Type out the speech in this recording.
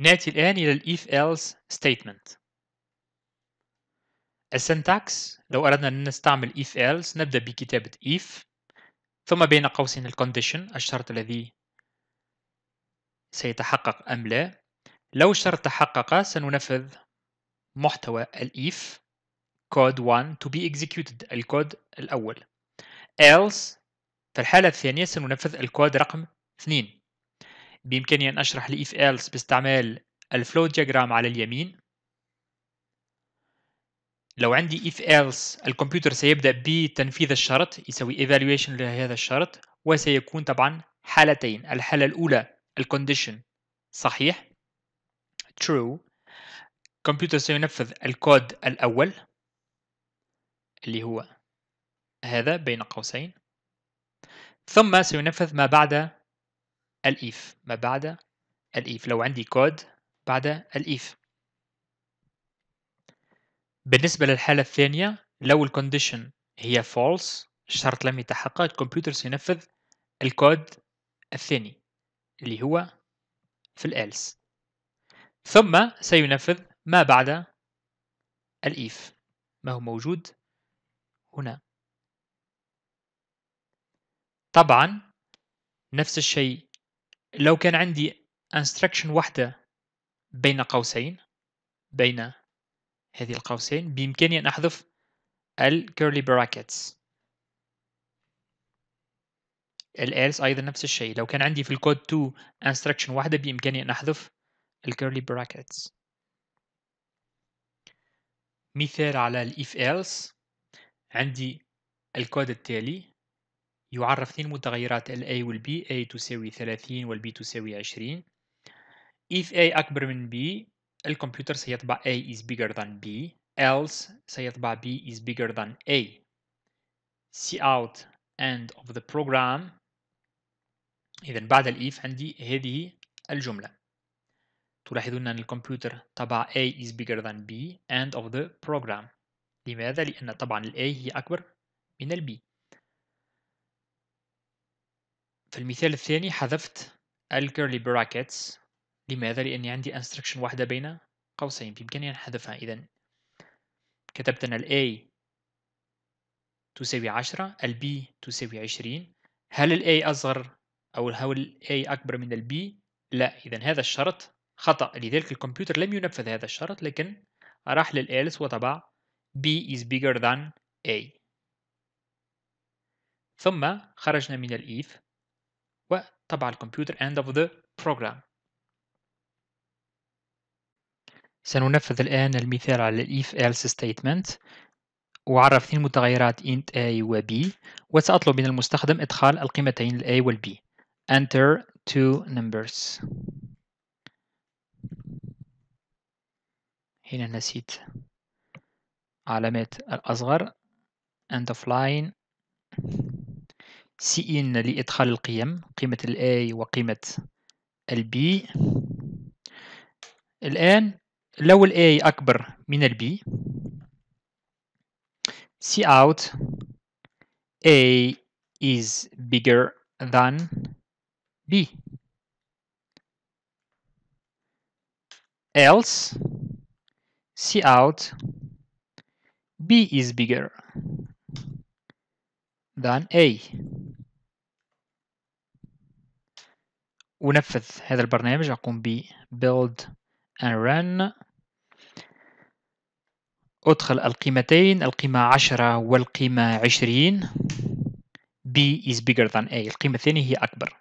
نأتي الآن إلى الـ if else statement السنتاكس لو أردنا أن نستعمل if else نبدأ بكتابة if ثم بين قوسين الكونديشن الشرط الذي سيتحقق أم لا لو الشرط تحقق سننفذ محتوى الـ if code 1 to be executed الكود الأول else في الحالة الثانية سننفذ الكود رقم 2 بإمكاني أن أشرح الـ if else باستعمال الفلو diagram على اليمين لو عندي if else الكمبيوتر سيبدأ بتنفيذ الشرط يسوي evaluation لهذا الشرط وسيكون طبعا حالتين الحالة الأولى الكونديشن صحيح true الكمبيوتر سينفذ الكود الأول اللي هو هذا بين قوسين ثم سينفذ ما بعد الإيف ما بعد الإيف لو عندي كود بعد الإيف بالنسبة للحالة الثانية لو الكونديشن هي فولس الشرط لم يتحقق الكمبيوتر سينفذ الكود الثاني اللي هو في الالس ثم سينفذ ما بعد الإيف ما هو موجود هنا طبعا نفس الشيء لو كان عندي instruction واحدة بين قوسين بين هذه القوسين بإمكاني أن أحذف ال curly brackets else أيضا نفس الشيء لو كان عندي في الكود 2 instruction واحدة بإمكاني أن أحذف ال curly brackets مثال على ال if else عندي الكود التالي يعرف اثنين متغيرات ال A وال B A تساوي 30 وال B تساوي 20 if A أكبر من B الكمبيوتر سيطبع A is bigger than B else سيطبع B is bigger than A see out end of the program إذا بعد If عندي هذه الجملة تلاحظون أن الكمبيوتر طبع A is bigger than B end of the program لماذا؟ لأن طبعا ال A هي أكبر من ال B في المثال الثاني حذفت الكيرلي براكتس لماذا؟ لأني عندي instruction واحدة بين قوسين بإمكاني أن أحذفها إذا كتبت أن ال A تساوي عشرة ال B تساوي عشرين هل ال A أصغر أو هل ال A أكبر من ال B؟ لا إذا هذا الشرط خطأ لذلك الكمبيوتر لم ينفذ هذا الشرط لكن راح للآلس وطبع B is bigger than A ثم خرجنا من الإيف تبع الكمبيوتر end of the program سننفذ الآن المثال على if else statement وعرفتين المتغيرات int a و b وسأطلب من المستخدم إدخال القيمتين ال a وال b enter two numbers هنا نسيت علامات الأصغر end of line سي إن لإدخال القيم قيمة الاي A وقيمة البي B الآن لو ال A أكبر من ال B اوت A is bigger than B else see out B is bigger than A أنفذ هذا البرنامج أقوم ب build and run أدخل القيمتين القيمة عشرة والقيمة عشرين b is bigger than a القيمة الثانية هي أكبر